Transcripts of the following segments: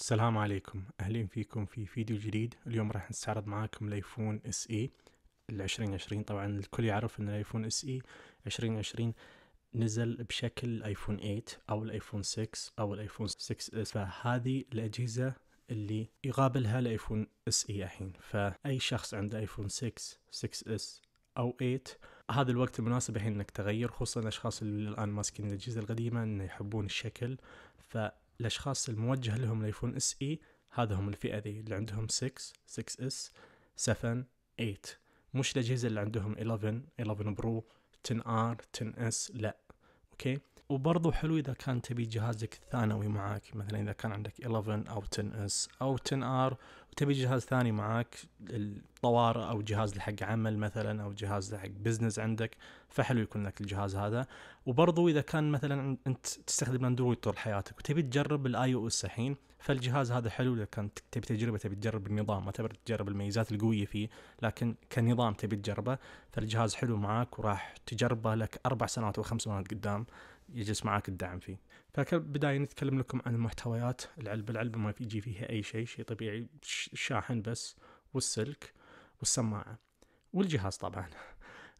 السلام عليكم اهلين فيكم في فيديو جديد اليوم راح نستعرض معاكم الايفون اس اي العشرين عشرين طبعا الكل يعرف ان الايفون اس اي 2020 نزل بشكل الايفون 8 او الايفون 6 او الايفون 6 اس فهذه الاجهزة اللي يقابلها الايفون اس اي الحين فاي شخص عنده ايفون 6 6 اس او 8 هذا الوقت المناسب الحين انك تغير خصوصا الاشخاص اللي الان ماسكين الاجهزه القديمه انه يحبون الشكل ف الأشخاص الموجه لهم الايفون اس اي هذا هم الفئة ذي اللي عندهم 6 6 اس 7 8 مش الأجهزة اللي عندهم 11 11 برو 10 ار 10 اس لا اوكي وبرضو حلو اذا كان تبي جهازك الثانوي معاك مثلا اذا كان عندك 11 او 10 اس او 10 ار وتبي جهاز ثاني معاك الطوارئ او جهاز لحق عمل مثلا او جهاز لحق بزنس عندك فحلو يكون لك الجهاز هذا وبرضو اذا كان مثلا انت تستخدم اندرويد طول حياتك وتبي تجرب الاي او اس الحين فالجهاز هذا حلو اذا كان تبي تجربه تبي تجرب النظام ما تبي تجرب الميزات القويه فيه لكن كنظام تبي تجربه فالجهاز حلو معاك وراح تجربه لك اربع سنوات او خمس سنوات قدام يجلس معاك الدعم فيه فكبداية نتكلم لكم عن المحتويات العلبة العلبة ما يجي فيها أي شيء شيء طبيعي الشاحن بس والسلك والسماعة والجهاز طبعا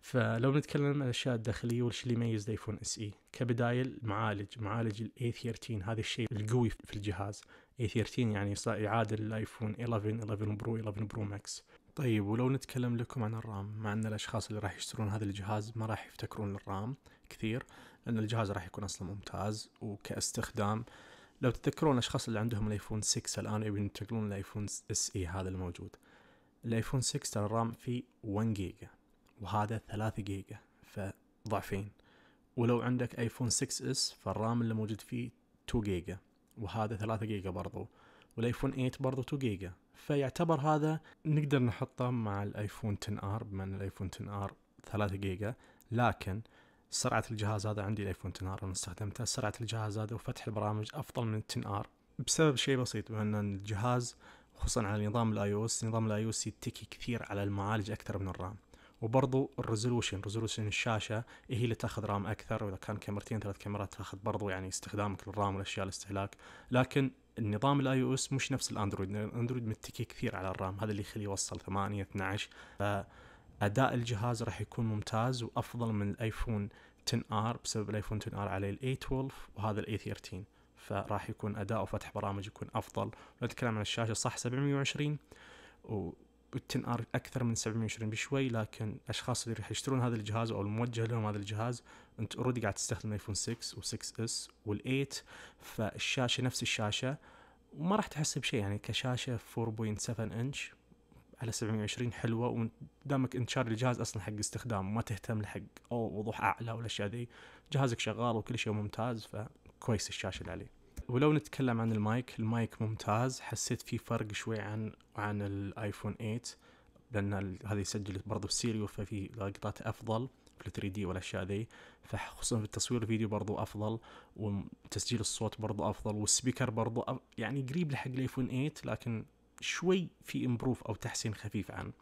فلو نتكلم عن الاشياء الداخليه والش اللي يميز الايفون اس اي كبدايه المعالج معالج الاي 13 هذا الشيء القوي في الجهاز اي 13 يعني يعادل الايفون 11 11 برو 11 برو ماكس طيب ولو نتكلم لكم عن الرام مع ان الاشخاص اللي راح يشترون هذا الجهاز ما راح يفتكرون الرام كثير لان الجهاز راح يكون اصلا ممتاز وكاستخدام لو تتذكرون الاشخاص اللي عندهم الايفون 6 الان يبون ينتقلون للايفون اس اي هذا الموجود الايفون 6 ترى الرام فيه 1 جيجا وهذا 3 جيجا فضعفين ولو عندك ايفون 6 اس فالرام اللي موجود فيه 2 جيجا وهذا 3 جيجا برضو والايفون 8 برضو 2 جيجا فيعتبر هذا نقدر نحطه مع الايفون 10 ار بما ان الايفون 10 ار 3 جيجا لكن سرعة الجهاز هذا عندي الايفون 10 ار انا استخدمته سرعة الجهاز هذا وفتح البرامج افضل من 10 ار بسبب شيء بسيط بان الجهاز خصوصا على نظام الاي او اس نظام الاي او اس يتكي كثير على المعالج اكثر من الرام وبرضو الريزولوشن ريزولوشن الشاشه هي اللي تاخذ رام اكثر واذا كان كاميرتين ثلاث كاميرات تاخذ برضو يعني استخدامك للرام والاشياء الاستهلاك لكن النظام الاي او اس مش نفس الاندرويد الاندرويد متكي كثير على الرام هذا اللي يخليه يوصل 8 12 فاداء الجهاز راح يكون ممتاز وافضل من الايفون 10 ار بسبب الايفون 10 ار عليه الاي 12 وهذا الاي 13 فراح يكون اداء وفتح برامج يكون افضل لو نتكلم عن الشاشه صح 720 و والتن ار اكثر من 720 بشوي لكن الاشخاص اللي راح يشترون هذا الجهاز او الموجه لهم هذا الجهاز انت اوريدي قاعد تستخدم ايفون 6 و6 اس وال8 فالشاشه نفس الشاشه وما راح تحس بشيء يعني كشاشه 4.7 انش على 720 حلوه ودامك انت شاري الجهاز اصلا حق استخدام ما تهتم لحق او وضوح اعلى والاشياء ذي جهازك شغال وكل شيء ممتاز فكويس الشاشه اللي عليه ولو نتكلم عن المايك المايك ممتاز حسيت في فرق شوي عن عن الايفون 8 لان هذا يسجل في سيريو ففي لقطات افضل في 3 دي والاشياء ذي فخصوصا في التصوير الفيديو برضو افضل وتسجيل الصوت برضو افضل والسبيكر برضو أف... يعني قريب لحق الايفون 8 لكن شوي في امبروف او تحسين خفيف عنه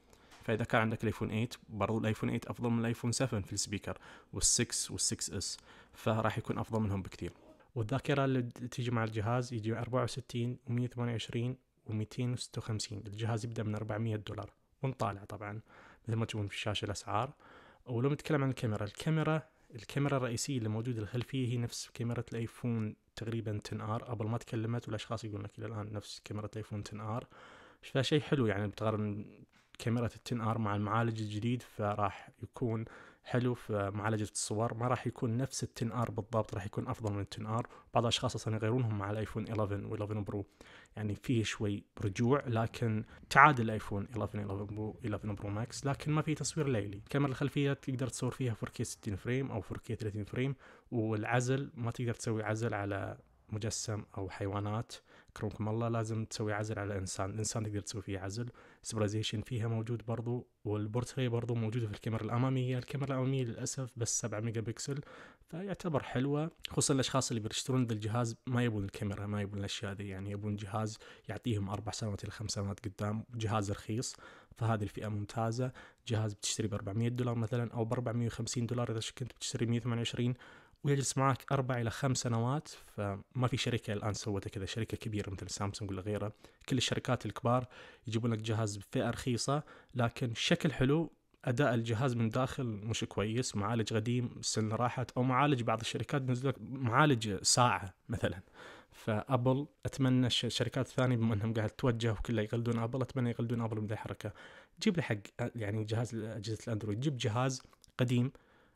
فاذا كان عندك الايفون 8 برضو الايفون 8 افضل من الايفون 7 في السبيكر وال6 وال6 اس فراح يكون افضل منهم بكثير والذاكرة اللي تيجي مع الجهاز يجي 64 و128 و256 الجهاز يبدأ من 400 دولار ونطالع طبعا مثل ما تشوفون في الشاشة الأسعار ولو نتكلم عن الكاميرا الكاميرا الكاميرا الرئيسية اللي موجودة الخلفية هي نفس كاميرا الايفون تقريبا 10 ار قبل ما تكلمت والاشخاص يقولون لك الى الان نفس كاميرا الايفون 10 ار فشيء حلو يعني بتقارن كاميرا ال 10 ار مع المعالج الجديد فراح يكون حلو في معالجه الصور ما راح يكون نفس ال ار بالضبط راح يكون افضل من ال ار بعض الاشخاص اصلا يغيرونهم مع الايفون 11 و11 برو يعني فيه شوي رجوع لكن تعادل الايفون 11 11 برو 11 برو ماكس لكن ما في تصوير ليلي الكاميرا الخلفيه تقدر تصور فيها 4K 60 فريم او 4K 30 فريم والعزل ما تقدر تسوي عزل على مجسم او حيوانات كرمكم الله لازم تسوي عزل على الانسان الانسان تقدر تسوي فيه عزل سبرايزيشن فيها موجود برضو والبورتري برضو موجوده في الكاميرا الاماميه الكاميرا الاماميه للاسف بس 7 ميجا بكسل فيعتبر حلوه خصوصا الاشخاص اللي بيشترون ذا الجهاز ما يبون الكاميرا ما يبون الاشياء ذي يعني يبون جهاز يعطيهم اربع سنوات الى خمس سنوات قدام جهاز رخيص فهذه الفئه ممتازه جهاز بتشتري ب 400 دولار مثلا او ب 450 دولار اذا كنت بتشتري 128 ويجلس معك أربع إلى خمس سنوات فما في شركة الآن سوتها كذا شركة كبيرة مثل سامسونج ولا غيرها كل الشركات الكبار يجيبون لك جهاز بفئة رخيصة لكن شكل حلو اداء الجهاز من داخل مش كويس معالج قديم سن راحت او معالج بعض الشركات لك معالج ساعه مثلا فابل اتمنى الشركات الثانيه بما انهم قاعد توجه وكلها يقلدون ابل اتمنى يقلدون ابل بهذه الحركه جيب لي حق يعني جهاز اجهزه الاندرويد جيب جهاز قديم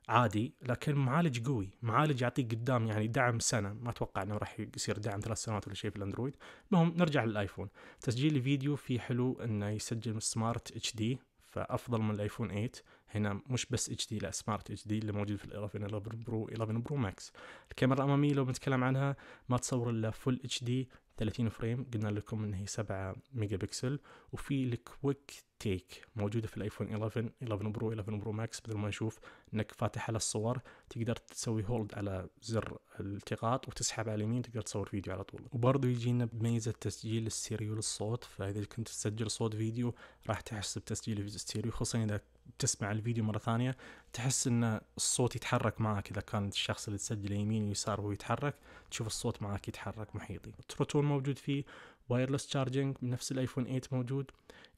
عادي لكن معالج قوي معالج يعطيك قدام يعني دعم سنه ما اتوقع انه راح يصير دعم ثلاث سنوات ولا شيء في الاندرويد المهم نرجع للايفون تسجيل الفيديو في حلو انه يسجل من سمارت اتش دي فافضل من الايفون 8 هنا مش بس اتش دي لا سمارت اتش دي اللي موجود في ال 11 11 برو 11 برو ماكس الكاميرا الاماميه لو بنتكلم عنها ما تصور الا فل اتش دي 30 فريم قلنا لكم ان هي 7 ميجا بكسل وفي الكويك تيك موجوده في الايفون 11 11 برو 11 برو ماكس بدل ما نشوف انك فاتح على الصور تقدر تسوي هولد على زر الالتقاط وتسحب على اليمين تقدر تصور فيديو على طول وبرضه يجينا بميزه تسجيل الستيريو للصوت فاذا كنت تسجل صوت فيديو راح تحسب تسجيل الستيريو خصوصا اذا تسمع الفيديو مره ثانيه تحس ان الصوت يتحرك معك اذا كان الشخص اللي تسجل يمين ويسار ويتحرك يتحرك تشوف الصوت معك يتحرك محيطي التروتون موجود فيه وايرلس تشارجنج نفس الايفون 8 موجود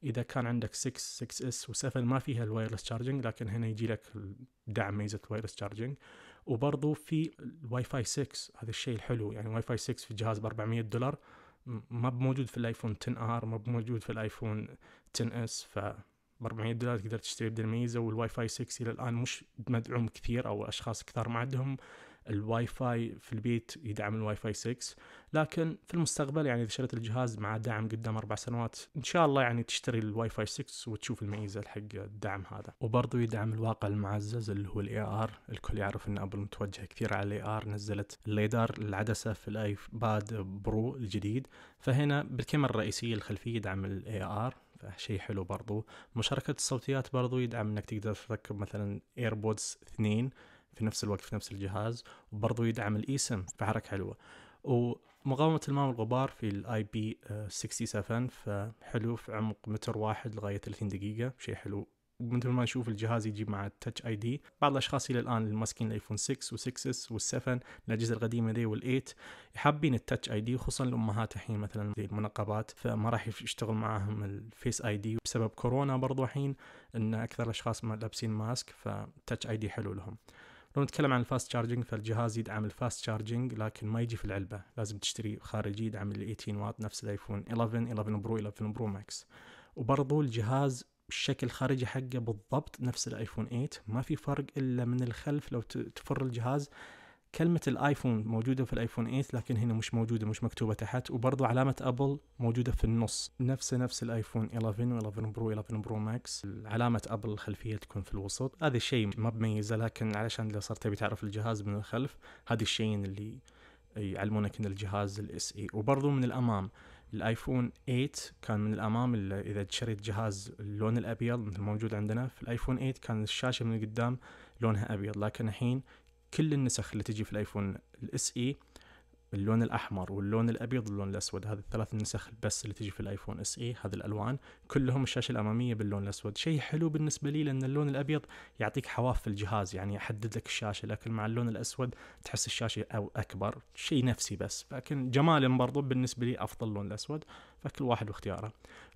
اذا كان عندك 6 6 اس و7 ما فيها الوايرلس تشارجنج لكن هنا يجي لك دعم ميزه الوايرلس تشارجنج وبرضه في الواي فاي 6 هذا الشيء الحلو يعني واي فاي 6 في جهاز ب 400 دولار ما موجود في الايفون 10 ار ما موجود في الايفون 10 اس ف ب 400 دولار تقدر تشتري بدل الميزه والواي فاي 6 الى الان مش مدعوم كثير او اشخاص كثار ما عندهم الواي فاي في البيت يدعم الواي فاي 6 لكن في المستقبل يعني اذا شريت الجهاز مع دعم قدام اربع سنوات ان شاء الله يعني تشتري الواي فاي 6 وتشوف الميزه حق الدعم هذا وبرضه يدعم الواقع المعزز اللي هو الاي ار الكل يعرف ان ابل متوجهه كثير على الاي ار نزلت الليدار العدسه في الايباد برو الجديد فهنا بالكاميرا الرئيسيه الخلفيه يدعم الاي ار شيء حلو برضو مشاركة الصوتيات برضو يدعم انك تقدر تركب مثلا ايربودز اثنين في نفس الوقت في نفس الجهاز وبرضه يدعم الايسم فحركه حلوه ومقاومة الماء والغبار في الاي بي 67 فحلو في عمق متر واحد لغاية 30 دقيقة شيء حلو ومثل ما نشوف الجهاز يجيب مع التاتش اي دي بعض الاشخاص الى الان ماسكين الايفون 6 و6 اس وال7 الاجهزه القديمه دي وال8 حابين التاتش اي دي خصوصا الامهات الحين مثلا زي المنقبات فما راح يشتغل معاهم الفيس اي دي بسبب كورونا برضو الحين ان اكثر الاشخاص لابسين ماسك فالتاتش اي دي حلو لهم لو نتكلم عن الفاست شارجنج فالجهاز يدعم الفاست شارجنج لكن ما يجي في العلبة لازم تشتري خارجي يدعم ال 18 وات نفس الايفون 11 11 برو 11 برو ماكس وبرضو الجهاز الشكل الخارجي حقه بالضبط نفس الايفون 8 ما في فرق الا من الخلف لو تفر الجهاز كلمة الايفون موجودة في الايفون 8 لكن هنا مش موجودة مش مكتوبة تحت وبرضو علامة ابل موجودة في النص نفسه نفس الايفون 11 و11 برو 11 برو ماكس علامة ابل الخلفية تكون في الوسط هذا الشيء ما بميزه لكن علشان لو صرت تبي تعرف الجهاز من الخلف هذا الشيء اللي يعلمونك ان الجهاز الاس اي وبرضو من الامام الايفون 8 كان من الامام اذا شريت جهاز اللون الابيض مثل موجود عندنا في الايفون 8 كان الشاشه من قدام لونها ابيض لكن الحين كل النسخ اللي تجي في الايفون الاس اي e، اللون الاحمر واللون الابيض واللون الاسود هذه الثلاث نسخ بس اللي تجي في الايفون اس اي e، هذه الالوان كلهم الشاشه الاماميه باللون الاسود شيء حلو بالنسبه لي لان اللون الابيض يعطيك حواف في الجهاز يعني يحدد لك الشاشه لكن مع اللون الاسود تحس الشاشه اكبر شيء نفسي بس لكن جمالا برضو بالنسبه لي افضل اللون الاسود فكل واحد واختياره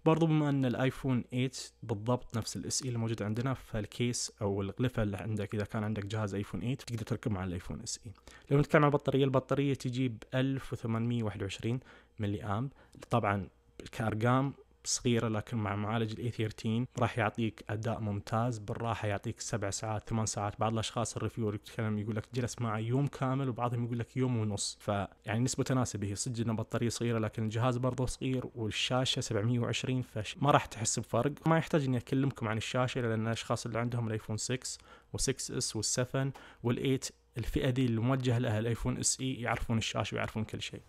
برضو بما ان الايفون 8 بالضبط نفس الاس اي e الموجود عندنا فالكيس او الغلفه اللي عندك اذا كان عندك جهاز ايفون 8 تقدر تركبه على الايفون اس اي e. لو نتكلم عن البطاريه البطاريه تجيب 1821 ملي امب طبعا كارقام صغيره لكن مع معالج الاي 13 راح يعطيك اداء ممتاز بالراحه يعطيك سبع ساعات ثمان ساعات بعض الاشخاص الريفيو يتكلم يقول لك جلس معه يوم كامل وبعضهم يقول لك يوم ونص فيعني نسبه تناسب هي صدق ان بطاريه صغيره لكن الجهاز برضه صغير والشاشه 720 فما راح تحس بفرق ما يحتاج اني اكلمكم عن الشاشه لان الاشخاص اللي عندهم الايفون 6 و6 اس وال7 وال8 الفئه دي الموجهه لها الايفون اس اي يعرفون الشاشه ويعرفون كل شيء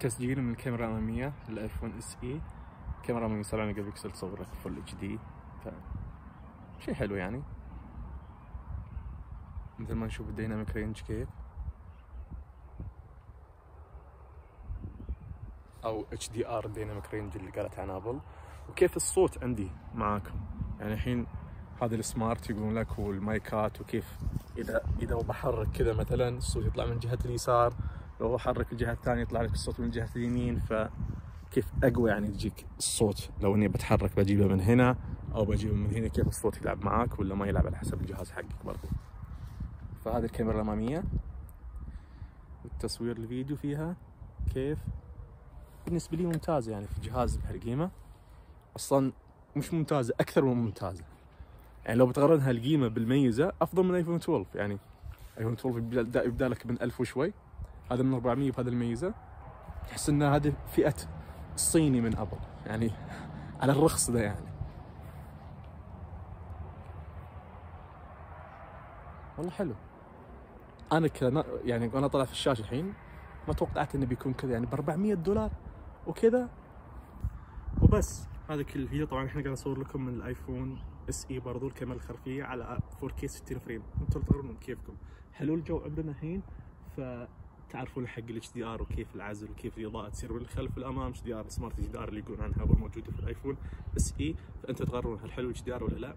تسجيل من الكاميرا الأمامية للآيفون اس اي كاميرا من 7 ميجا بكسل تصور لك فل اتش دي ف شيء حلو يعني مثل ما نشوف الديناميك رينج كيف او اتش دي ار ديناميك رينج اللي قالت عن ابل وكيف الصوت عندي معاكم يعني الحين هذا السمارت يقولون لك والمايكات وكيف اذا اذا بحرك كذا مثلا الصوت يطلع من جهه اليسار لو احرك الجهه الثانيه يطلع لك الصوت من جهه اليمين فكيف اقوى يعني تجيك الصوت لو اني بتحرك بجيبه من هنا او بجيبه من هنا كيف الصوت يلعب معاك ولا ما يلعب على حسب الجهاز حقك برضو فهذه الكاميرا الاماميه والتصوير الفيديو فيها كيف بالنسبه لي ممتازه يعني في جهاز بهالقيمه اصلا مش ممتازه اكثر من ممتازه يعني لو بتقارنها القيمه بالميزه افضل من ايفون 12 يعني ايفون 12 يبدا لك من 1000 وشوي هذا من 400 بهذه الميزه تحس ان هذه فئه الصيني من ابل يعني على الرخص ده يعني والله حلو انا كذا يعني وانا طلع في الشاشه الحين ما توقعت انه بيكون كذا يعني ب 400 دولار وكذا وبس هذا كل الفيديو طبعا احنا قاعد نصور لكم من الايفون اس اي برضو الكاميرا الخلفيه على 4K 60 فريم انتم تقررون كيفكم حلو الجو عندنا الحين ف تعرفون حق الاتش دي ار وكيف العزل وكيف الاضاءه تصير بالخلف والامام اتش دي ار سمارت اتش دي ار اللي يقولون عنها اول موجوده في الايفون اس اي فانت تقررون هل حلو اتش دي ار ولا لا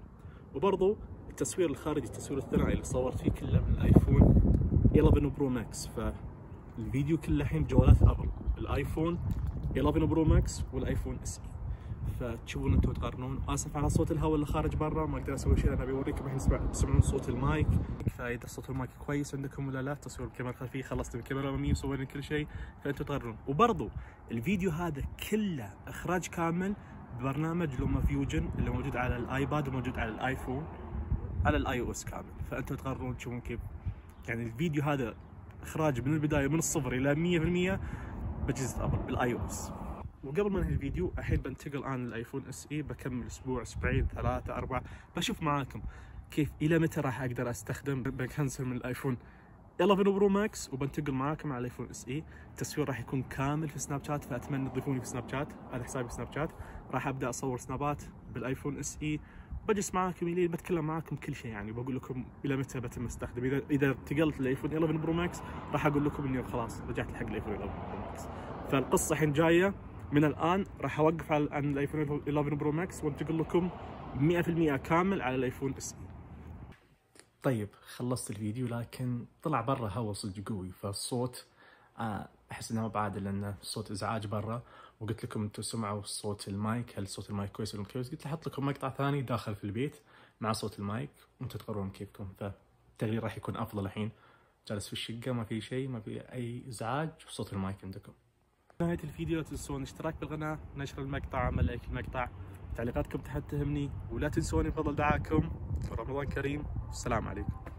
وبرضو التصوير الخارجي التصوير الثنائي اللي صورت فيه كله من الايفون 11 برو ماكس فالفيديو كله الحين بجوالات ابل الايفون 11 برو ماكس والايفون اس اي فتشوفون انتم تقارنون اسف على صوت الهواء اللي خارج برا ما اقدر اسوي شيء لان ابي اوريكم الحين تسمعون صوت المايك فاذا صوت المايك كويس عندكم ولا لا تصوير الكاميرا الخلفيه خلصت الكاميرا الاماميه وسوينا كل شيء فانتم تقارنون وبرضو الفيديو هذا كله اخراج كامل ببرنامج لوما فيوجن اللي موجود على الايباد وموجود على الايفون على الاي او اس كامل فانتم تقارنون تشوفون كيف يعني الفيديو هذا اخراج من البدايه من الصفر الى 100% بجهزه ابل بالاي او اس وقبل ما انهي الفيديو الحين بنتقل الان للايفون اس اي e، بكمل اسبوع اسبوعين ثلاثة أربعة بشوف معاكم كيف الى متى راح اقدر استخدم بكنسل من الايفون 11 برو ماكس وبنتقل معاكم على الايفون اس اي e. التصوير راح يكون كامل في سناب شات فاتمنى تضيفوني في سناب شات هذا حسابي في سناب شات راح ابدا اصور سنابات بالايفون اس اي e. بجلس معاكم يلين بتكلم معاكم كل شيء يعني بقول لكم الى متى بتم استخدم اذا اذا انتقلت للايفون 11 برو ماكس راح اقول لكم اني خلاص رجعت حق الايفون 11 برو ماكس فالقصه الحين جايه من الان راح اوقف على عن الايفون 11 برو ماكس وانتقل لكم 100% كامل على الايفون اس طيب خلصت الفيديو لكن طلع برا هواء صدق قوي فالصوت آه، احس انه بعادل لان صوت ازعاج برا وقلت لكم انتم سمعوا صوت المايك هل صوت المايك كويس ولا كويس قلت احط لكم مقطع ثاني داخل في البيت مع صوت المايك وانتم تقررون كيفكم فالتغيير راح يكون افضل الحين جالس في الشقه ما في شيء ما في اي ازعاج وصوت المايك عندكم نهاية الفيديو لا تنسون الاشتراك بالقناة نشر المقطع عمل لايك المقطع تعليقاتكم تحت تهمني ولا تنسوني بفضل دعاكم رمضان كريم والسلام عليكم